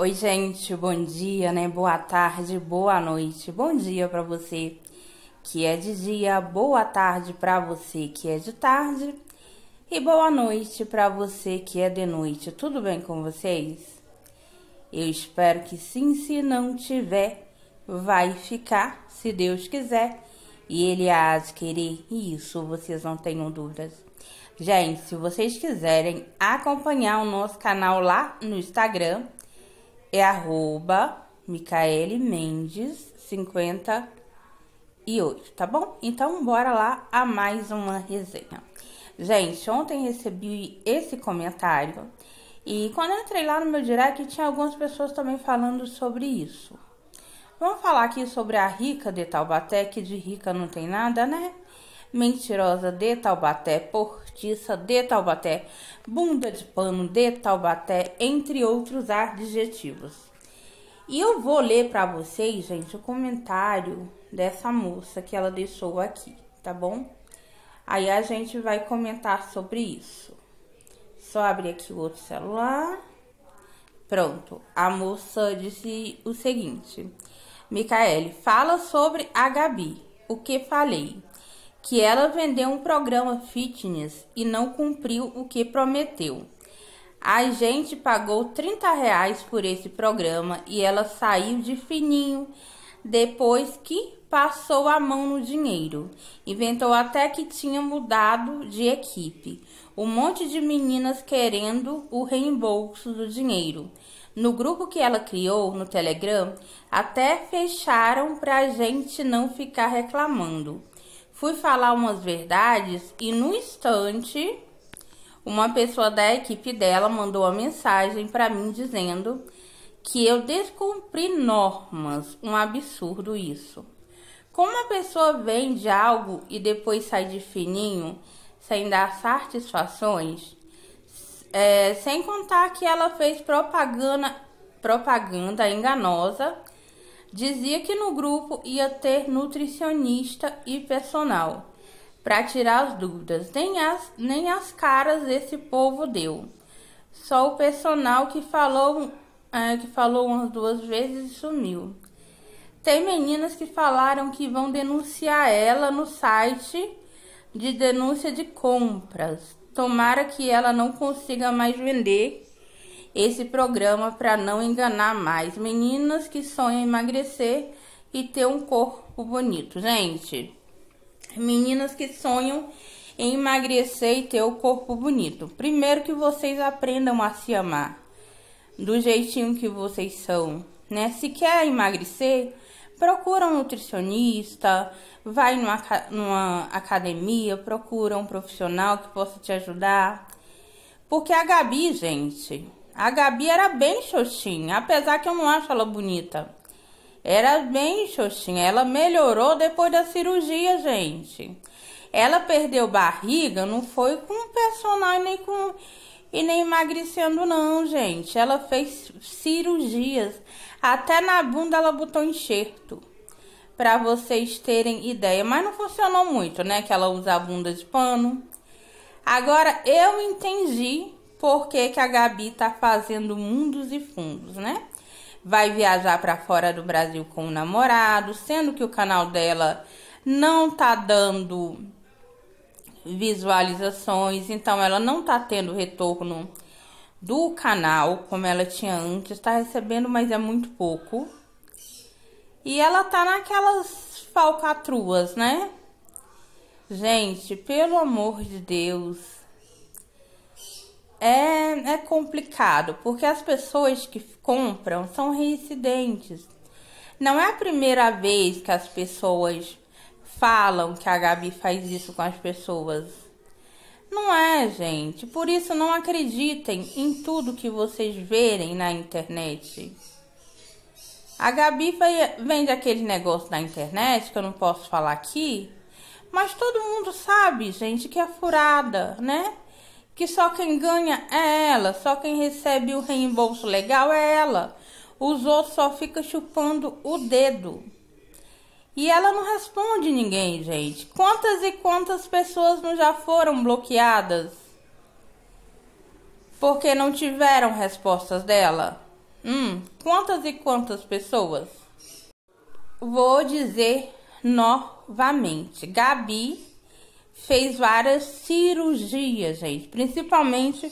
Oi, gente, bom dia, né? Boa tarde, boa noite. Bom dia para você que é de dia, boa tarde para você que é de tarde e boa noite para você que é de noite. Tudo bem com vocês? Eu espero que sim, se não tiver, vai ficar, se Deus quiser, e ele há de querer. Isso vocês não tenham dúvidas. Gente, se vocês quiserem acompanhar o nosso canal lá no Instagram, é arroba Micaele Mendes 58, tá bom? Então, bora lá a mais uma resenha. Gente, ontem recebi esse comentário e quando eu entrei lá no meu direct tinha algumas pessoas também falando sobre isso. Vamos falar aqui sobre a rica de Taubaté, que de rica não tem nada, né? mentirosa de Taubaté, portiça de Taubaté, bunda de pano de Taubaté, entre outros adjetivos. E eu vou ler para vocês, gente, o comentário dessa moça que ela deixou aqui, tá bom? Aí a gente vai comentar sobre isso. Só abrir aqui o outro celular. Pronto, a moça disse o seguinte: Micaele, fala sobre a Gabi. O que falei? que ela vendeu um programa fitness e não cumpriu o que prometeu. A gente pagou 30 reais por esse programa e ela saiu de fininho depois que passou a mão no dinheiro. Inventou até que tinha mudado de equipe. Um monte de meninas querendo o reembolso do dinheiro. No grupo que ela criou no Telegram, até fecharam pra gente não ficar reclamando. Fui falar umas verdades e no instante uma pessoa da equipe dela mandou uma mensagem para mim dizendo que eu descumpri normas. Um absurdo isso. Como a pessoa vende algo e depois sai de fininho, sem dar satisfações, é, sem contar que ela fez propaganda, propaganda enganosa Dizia que no grupo ia ter nutricionista e personal. Para tirar as dúvidas, nem as, nem as caras esse povo deu. Só o personal que falou, é, que falou umas duas vezes e sumiu. Tem meninas que falaram que vão denunciar ela no site de denúncia de compras. Tomara que ela não consiga mais vender esse programa para não enganar mais meninas que sonham em emagrecer e ter um corpo bonito, gente. Meninas que sonham em emagrecer e ter o um corpo bonito. Primeiro que vocês aprendam a se amar do jeitinho que vocês são, né? Se quer emagrecer, procura um nutricionista, vai numa, numa academia, procura um profissional que possa te ajudar. Porque a Gabi, gente, a Gabi era bem xoxinha, apesar que eu não acho ela bonita. Era bem xoxinha. Ela melhorou depois da cirurgia, gente. Ela perdeu barriga, não foi com personal nem com e nem emagrecendo não, gente. Ela fez cirurgias, até na bunda ela botou enxerto. Para vocês terem ideia, mas não funcionou muito, né, que ela usa a bunda de pano. Agora eu entendi por que, que a Gabi tá fazendo mundos e fundos, né? Vai viajar para fora do Brasil com o namorado, sendo que o canal dela não tá dando visualizações, então ela não tá tendo retorno do canal como ela tinha antes, tá recebendo, mas é muito pouco. E ela tá naquelas falcatruas, né? Gente, pelo amor de Deus, é, é complicado, porque as pessoas que compram são reincidentes. Não é a primeira vez que as pessoas falam que a Gabi faz isso com as pessoas. Não é, gente. Por isso, não acreditem em tudo que vocês verem na internet. A Gabi vende aquele negócio na internet que eu não posso falar aqui, mas todo mundo sabe, gente, que é furada, né? que só quem ganha é ela, só quem recebe o reembolso legal é ela. Os outros só ficam chupando o dedo. E ela não responde ninguém, gente. Quantas e quantas pessoas não já foram bloqueadas? Porque não tiveram respostas dela? Hum, quantas e quantas pessoas? Vou dizer novamente. Gabi fez várias cirurgias, gente, principalmente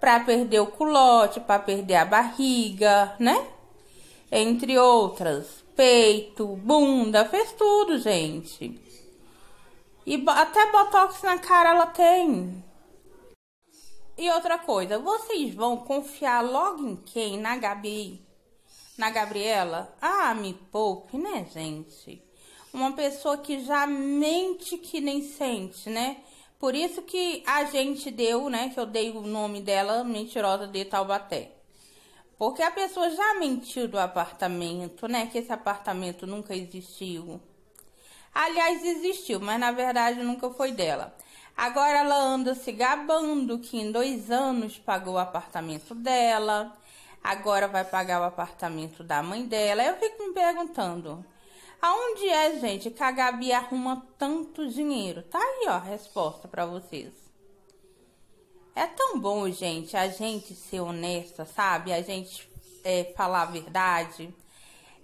para perder o culote, para perder a barriga, né? Entre outras, peito, bunda, fez tudo, gente. E até botox na cara ela tem. E outra coisa, vocês vão confiar logo em quem? Na Gabi? Na Gabriela? Ah, me poupe, né, gente? uma pessoa que já mente que nem sente, né? Por isso que a gente deu, né? Que eu dei o nome dela, mentirosa de Taubaté. Porque a pessoa já mentiu do apartamento, né? Que esse apartamento nunca existiu. Aliás, existiu, mas na verdade nunca foi dela. Agora ela anda se gabando que em dois anos pagou o apartamento dela. Agora vai pagar o apartamento da mãe dela. Eu fico me perguntando. Aonde é, gente, que a Gabi arruma tanto dinheiro? Tá aí, ó, a resposta para vocês. É tão bom, gente, a gente ser honesta, sabe? A gente é, falar a verdade.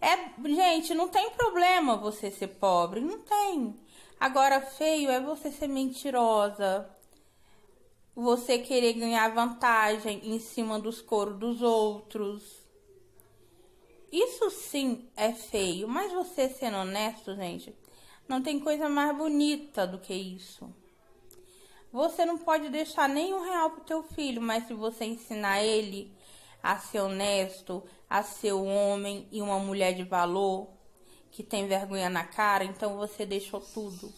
É, gente, não tem problema você ser pobre, não tem. Agora, feio é você ser mentirosa, você querer ganhar vantagem em cima dos coros dos outros. Isso sim é feio, mas você sendo honesto, gente, não tem coisa mais bonita do que isso. Você não pode deixar nem um real pro teu filho, mas se você ensinar ele a ser honesto, a ser um homem e uma mulher de valor, que tem vergonha na cara, então você deixou tudo.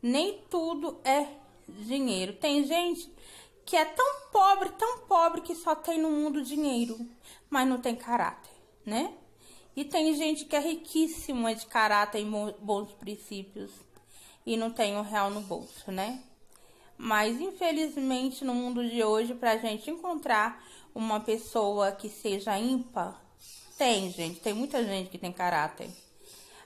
Nem tudo é dinheiro. Tem gente que é tão pobre, tão pobre que só tem no mundo dinheiro, mas não tem caráter né? E tem gente que é riquíssima de caráter e bons princípios e não tem um real no bolso, né? Mas infelizmente no mundo de hoje, pra gente encontrar uma pessoa que seja ímpar, tem gente, tem muita gente que tem caráter.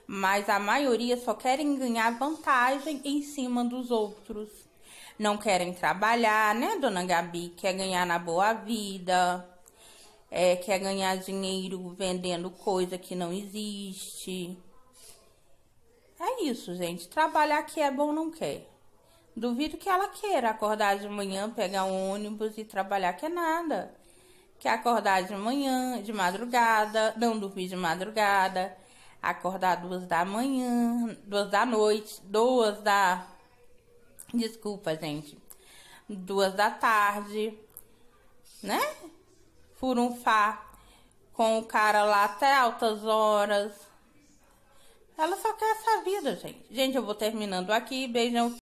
Mas a maioria só querem ganhar vantagem em cima dos outros. Não querem trabalhar, né, dona Gabi? Quer ganhar na boa vida, é, quer ganhar dinheiro vendendo coisa que não existe. É isso, gente. Trabalhar que é bom não quer. Duvido que ela queira acordar de manhã, pegar um ônibus e trabalhar que é nada. Quer acordar de manhã, de madrugada, não dormir de madrugada, acordar duas da manhã, duas da noite, duas da. Desculpa, gente. Duas da tarde, né? furunfar com o cara lá até altas horas. Ela só quer essa vida, gente. Gente, eu vou terminando aqui. Beijão.